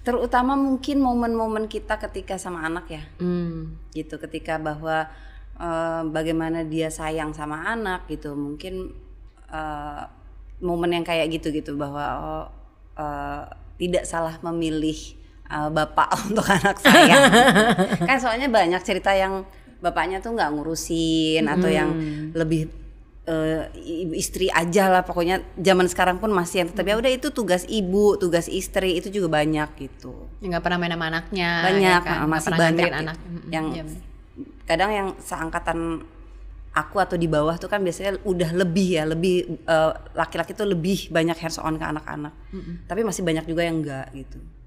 terutama mungkin momen-momen kita ketika sama anak ya hmm. gitu ketika bahwa uh, bagaimana dia sayang sama anak gitu mungkin uh, momen yang kayak gitu gitu bahwa oh, uh, tidak salah memilih uh, bapak untuk anak saya kan soalnya banyak cerita yang bapaknya tuh nggak ngurusin hmm. atau yang hmm. lebih uh, istri aja lah pokoknya zaman sekarang pun masih yang tetap ya udah itu tugas ibu tugas istri itu juga banyak gitu ya, nggak pernah main sama anaknya ya banyak ya kan? Ah, masih banyak gitu. anak. yang ya kadang yang seangkatan aku atau di bawah tuh kan biasanya udah lebih ya lebih laki eh, laki-laki tuh lebih banyak hands on ke anak-anak -hmm. tapi masih banyak juga yang enggak gitu